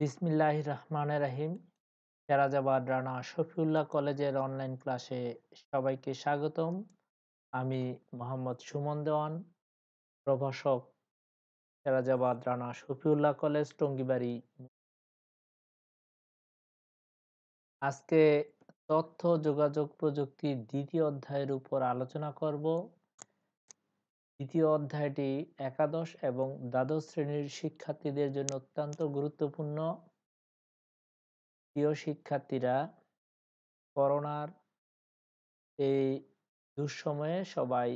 বিসমিল্লাহ রহমান রাহিম পেরাজাবাদ রানা শফিউল্লাহ কলেজের অনলাইন ক্লাসে সবাইকে স্বাগতম আমি মোহাম্মদ সুমন দেওয়ান প্রভাষক পেরাজাবাদ রানা শফিউল্লাহ কলেজ টঙ্গিবাড়ি আজকে তথ্য যোগাযোগ প্রযুক্তির দ্বিতীয় অধ্যায়ের উপর আলোচনা করব দ্বিতীয় অধ্যায়টি একাদশ এবং দ্বাদশ শ্রেণীর শিক্ষার্থীদের জন্য অত্যন্ত গুরুত্বপূর্ণ প্রিয় শিক্ষার্থীরা করোনার এই দুঃসময়ে সবাই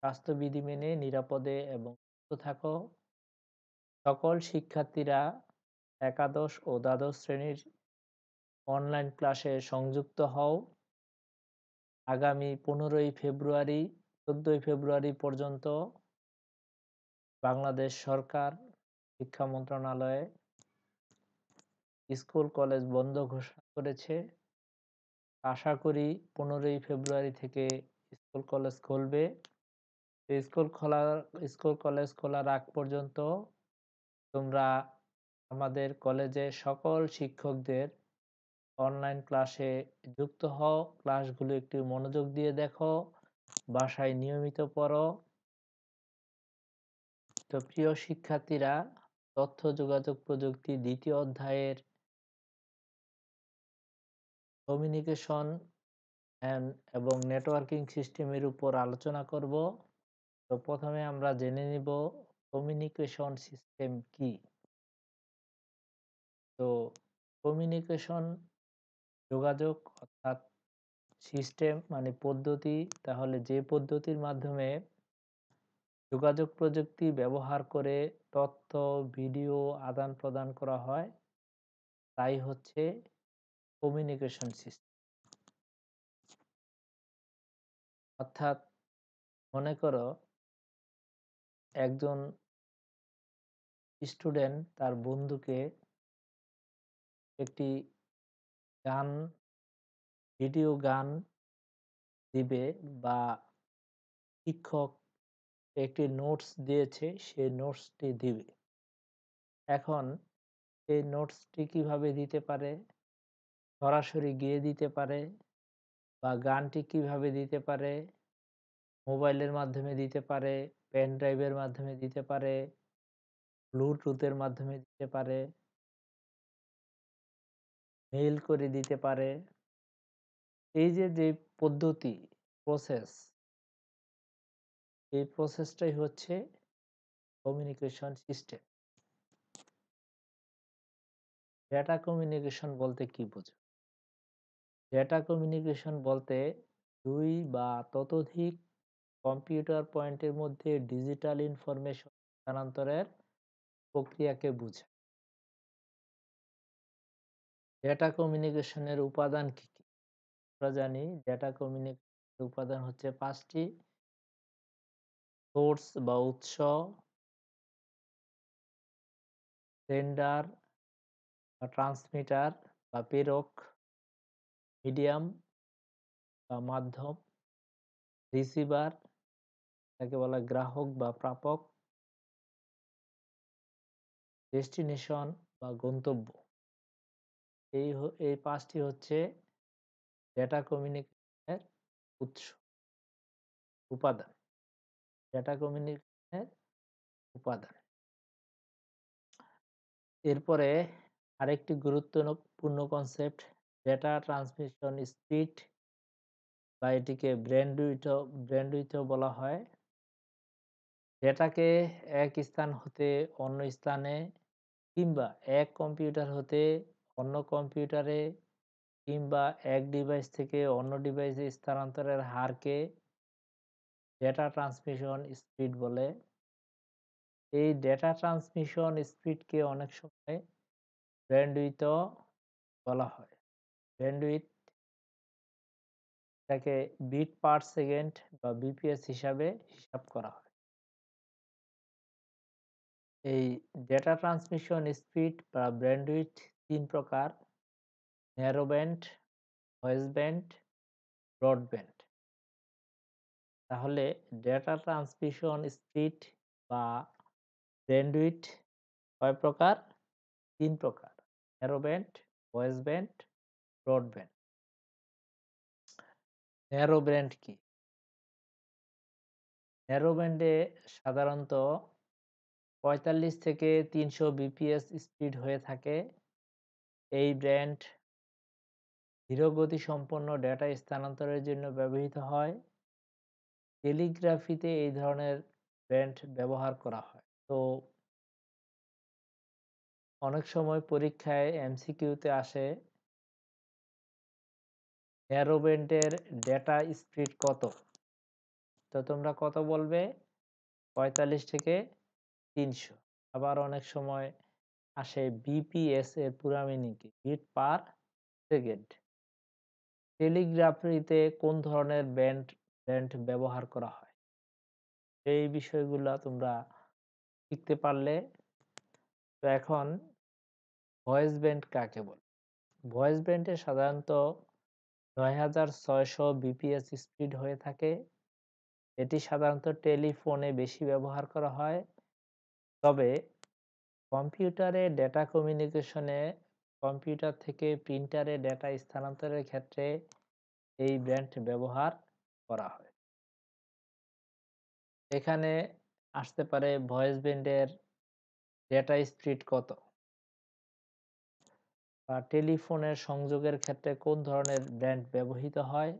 স্বাস্থ্যবিধি মেনে নিরাপদে এবং সুস্থ থাকো সকল শিক্ষার্থীরা একাদশ ও দ্বাদশ শ্রেণীর অনলাইন ক্লাসে সংযুক্ত হও আগামী পনেরোই ফেব্রুয়ারি চোদ্দই ফেব্রুয়ারি পর্যন্ত বাংলাদেশ সরকার শিক্ষা মন্ত্রণালয়ে স্কুল কলেজ বন্ধ ঘোষণা করেছে আশা করি পনেরোই ফেব্রুয়ারি থেকে স্কুল কলেজ খুলবে স্কুল খোলা স্কুল কলেজ খোলার আগ পর্যন্ত তোমরা আমাদের কলেজে সকল শিক্ষকদের অনলাইন ক্লাসে যুক্ত হও ক্লাসগুলো একটু মনোযোগ দিয়ে দেখো বাসায় নিয়মিত পড়ো। তো প্রিয় শিক্ষার্থীরা তথ্য যোগাযোগ প্রযুক্তি দ্বিতীয় অধ্যায়ের কমিউনিকেশন অ্যান্ড এবং নেটওয়ার্কিং সিস্টেমের উপর আলোচনা করব তো প্রথমে আমরা জেনে নিব কমিউনিকেশন সিস্টেম কি তো কমিউনিকেশন যোগাযোগ সিস্টেম মানে পদ্ধতি তাহলে যে পদ্ধতির মাধ্যমে যোগাযোগ প্রযুক্তি ব্যবহার করে তথ্য ভিডিও আদান প্রদান করা হয় তাই হচ্ছে কমিউনিকেশন সিস্টেম অর্থাৎ মনে করো একজন স্টুডেন্ট তার বন্ধুকে একটি গান ভিডিও গান দিবে বা শিক্ষক একটি নোটস দিয়েছে সেই নোটসটি দিবে এখন সেই নোটসটি কিভাবে দিতে পারে সরাসরি গিয়ে দিতে পারে বা গানটি কিভাবে দিতে পারে মোবাইলের মাধ্যমে দিতে পারে পেন ড্রাইভের মাধ্যমে দিতে পারে ব্লুটুথের মাধ্যমে দিতে পারে মেইল করে দিতে পারে এই যে যে পদ্ধতি প্রসেস এই প্রসেসটাই হচ্ছে কমিউনিকেশন সিস্টেম ডেটা কমিউনিকেশন বলতে কি বোঝো ডেটা কমিউনিকেশন বলতে দুই বা ততোধিক কম্পিউটার পয়েন্টের মধ্যে ডিজিটাল ইনফরমেশন স্থানান্তরের প্রক্রিয়াকে বোঝায় ডেটা কমিউনিকেশনের উপাদান কি আমরা জানি ডেটা কমিউনিকেশন উপাদান হচ্ছে পাঁচটি সোর্স বা উৎস সেন্ডার বা ট্রান্সমিটার বা প্রেরক মিডিয়াম বা মাধ্যম রিসিভার তাকে বলা গ্রাহক বা প্রাপক ডেস্টিনেশন বা গন্তব্য এই এই পাঁচটি হচ্ছে ডেটা কমিউনিকেশনের উৎস উপাদান ডেটা কমিউনিকেশনের উপাদান এরপরে আরেকটি গুরুত্বপূর্ণ কনসেপ্ট ডেটা ট্রান্সমিশন স্পিড বা এটিকে ব্র্যান্ডউইথ ব্র্যান্ডউইথও বলা হয় ডেটাকে এক স্থান হতে অন্য স্থানে কিংবা এক কম্পিউটার হতে অন্য কম্পিউটারে কিংবা এক ডিভাইস থেকে অন্য ডিভাইসে স্থানান্তরের হারকে ডেটা ট্রান্সমিশন স্পিড বলে এই ডেটা ট্রান্সমিশন স্পিডকে অনেক সময় ব্যান্ডউইথ বলা হয় ব্যান্ডউইথ এটাকে বিট পার সেকেন্ড বা বিপিএস হিসাবে হিসাব করা হয় এই ডেটা ট্রান্সমিশন স্পিড বা ব্যান্ডউইথ তিন প্রকার ন্যারোব্যান্ড ওয়েস্টব্যান্ড ব্রডব্যান্ড তাহলে ডেটা ট্রান্সমিশন স্পিড বা ব্যান্ডউইথ কয় প্রকার তিন প্রকার ন্যারোব্যান্ড ওয়েস্টব্যান্ড ব্রডব্যান্ড ন্যারোব্যান্ড কি ন্যারোব্যান্ডে সাধারণত পঁয়তাল্লিশ থেকে তিনশো বিপিএস স্পিড হয়ে থাকে এই ব্র্যান্ড সম্পন্ন ডেটা স্থানান্তরের জন্য ব্যবহৃত হয় টেলিগ্রাফিতে এই ধরনের ব্যান্ড ব্যবহার করা হয় তো অনেক সময় পরীক্ষায় এমসিকিউতে আসে অ্যারোবেন্টের ডেটা স্পিড কত তো তোমরা কত বলবে পঁয়তাল্লিশ থেকে তিনশো আবার অনেক সময় আসে বিপিএস এর পুরামিনিকে বিট পার সেকেন্ড টেলিগ্রাফিতে কোন ধরনের ব্যান্ড ব্যান্ড ব্যবহার করা হয় এই বিষয়গুলো তোমরা শিখতে পারলে তো এখন ভয়েস ব্যান্ড কাকে বলে ভয়েস ব্যান্ডে সাধারণত নয় হাজার ছয়শো বিপিএস স্পিড হয়ে থাকে এটি সাধারণত টেলিফোনে বেশি ব্যবহার করা হয় তবে কম্পিউটারে ডেটা কমিউনিকেশনে কম্পিউটার থেকে প্রিন্টারে ডেটা স্থানান্তরের ক্ষেত্রে এই ব্র্যান্ড ব্যবহার করা হয় এখানে আসতে পারে ভয়েস ব্যান্ডের ডেটা স্পিড কত বা টেলিফোনের সংযোগের ক্ষেত্রে কোন ধরনের ব্র্যান্ড ব্যবহৃত হয়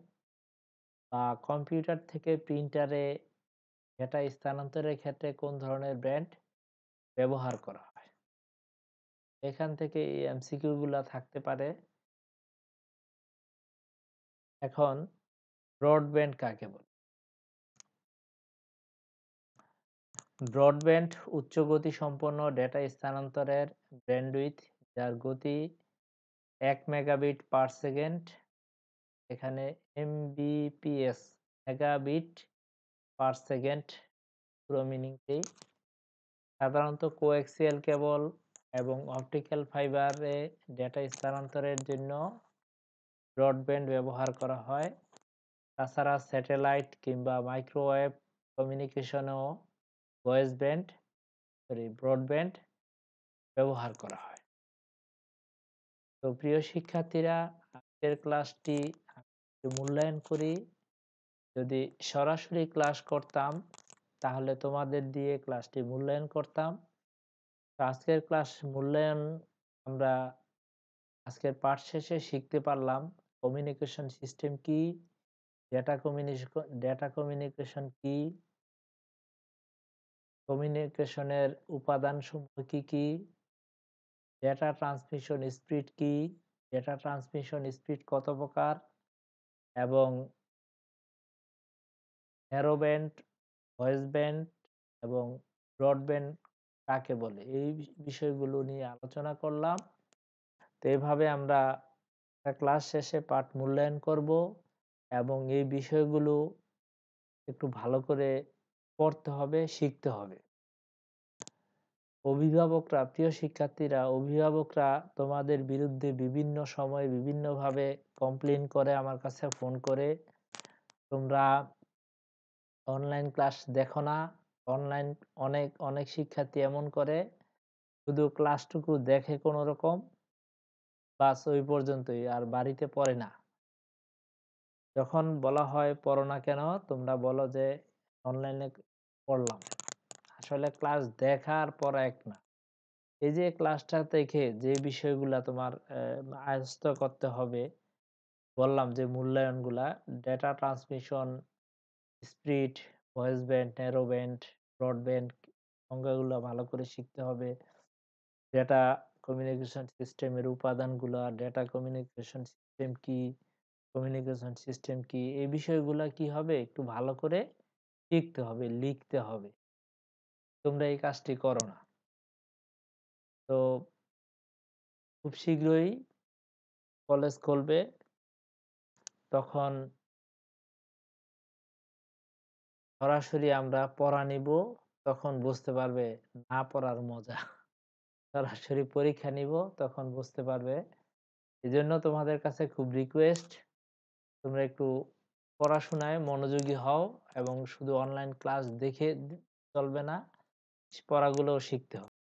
বা কম্পিউটার থেকে প্রিন্টারে ডেটা স্থানান্তরের ক্ষেত্রে কোন ধরনের ব্র্যান্ড ব্যবহার করা এখান থেকে এই এমসিকিউ গুলা থাকতে পারে এখন ব্রডব্যান্ড কাকে বলে ব্রডব্যান্ড উচ্চ গতি সম্পন্ন ডেটা স্থানান্তরের ব্যান্ডউইথ যার গতি এক মেগাবিট পার সেকেন্ড এখানে এমবিপিএস মেগাবিট পার সেকেন্ড পুরো মিনিংটি সাধারণত কোএক্সিয়াল কেবল এবং অপটিক্যাল ফাইবারে ডেটা স্থানান্তরের জন্য ব্রডব্যান্ড ব্যবহার করা হয় তাছাড়া স্যাটেলাইট কিংবা মাইক্রোওয়েভ কমিউনিকেশনও ভয়েস ব্যান্ড সরি ব্রডব্যান্ড ব্যবহার করা হয় তো প্রিয় শিক্ষার্থীরা আজকের ক্লাসটি মূল্যায়ন করি যদি সরাসরি ক্লাস করতাম তাহলে তোমাদের দিয়ে ক্লাসটি মূল্যায়ন করতাম আজকের ক্লাস মূল্যায়ন আমরা আজকের পাঠ শেষে শিখতে পারলাম কমিউনিকেশন সিস্টেম কি ডেটা কমিউনিকেশন ডেটা কমিউনিকেশন কি কমিউনিকেশনের উপাদান সমূহ কি কি ডেটা ট্রান্সমিশন স্পিড কি ডেটা ট্রান্সমিশন স্পিড কত প্রকার এবং ন্যারোব্যান্ড ভয়েস ব্যান্ড এবং ব্রডব্যান্ড কাকে বলে? এই বিষয়গুলো নিয়ে আলোচনা করলাম। তো এভাবে আমরা একটা ক্লাস শেষে পাঠ মূল্যায়ন করব এবং এই বিষয়গুলো একটু ভালো করে পড়তে হবে, শিখতে হবে। অভিভাবকরা প্রিয় শিক্ষার্থীরা অভিভাবকরা তোমাদের বিরুদ্ধে বিভিন্ন সময়ে বিভিন্নভাবে কমপ্লেন করে আমার কাছে ফোন করে। তোমরা অনলাইন ক্লাস দেখো না। অনলাইন অনেক অনেক শিক্ষার্থী এমন করে শুধু ক্লাসটুকু দেখে কোনো রকম বাস ওই পর্যন্তই আর বাড়িতে পড়ে না যখন বলা হয় পড়ো না কেন তোমরা বলো যে অনলাইনে পড়লাম আসলে ক্লাস দেখা আর পড়া এক না এই যে ক্লাসটা দেখে যে বিষয়গুলা তোমার আয়ত্ত করতে হবে বললাম যে মূল্যায়নগুলা data transmission speed voice band narrow band broadband সংজ্ঞাগুলো ভালো করে শিখতে হবে ডেটা কমিউনিকেশন সিস্টেমের উপাদানগুলো ডেটা কমিউনিকেশন সিস্টেম কি কমিউনিকেশন সিস্টেম কি এই বিষয়গুলো কি হবে একটু ভালো করে শিখতে হবে লিখতে হবে তোমরা এই কাজটি করো না তো খুব শীঘ্রই কলেজ খুলবে তখন সরাসরি আমরা পড়া নিব তখন বুঝতে পারবে না পড়ার মজা সরাসরি পরীক্ষা নিব তখন বুঝতে পারবে এজন্য তোমাদের কাছে খুব রিকোয়েস্ট তোমরা একটু পড়াশোনায় মনোযোগী হও এবং শুধু অনলাইন ক্লাস দেখে চলবে না পড়াগুলোও শিখতে হবে